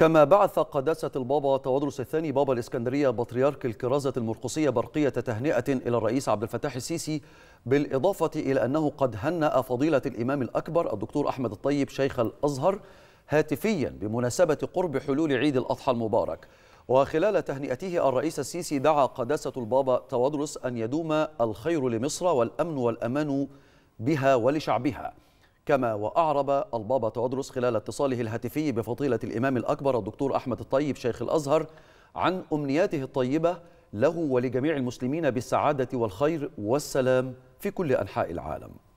كما بعث قداسة البابا تواضرس الثاني بابا الإسكندرية بطريرك الكرازة المرقسية برقية تهنئة إلى الرئيس عبد الفتاح السيسي بالإضافة إلى أنه قد هنأ فضيلة الإمام الأكبر الدكتور أحمد الطيب شيخ الأزهر هاتفيا بمناسبة قرب حلول عيد الأضحى المبارك وخلال تهنئته الرئيس السيسي دعا قداسة البابا تواضرس أن يدوم الخير لمصر والأمن والأمان بها ولشعبها كما وأعرب البابا تودروس خلال اتصاله الهاتفي بفضيلة الإمام الأكبر الدكتور أحمد الطيب شيخ الأزهر عن أمنياته الطيبة له ولجميع المسلمين بالسعادة والخير والسلام في كل أنحاء العالم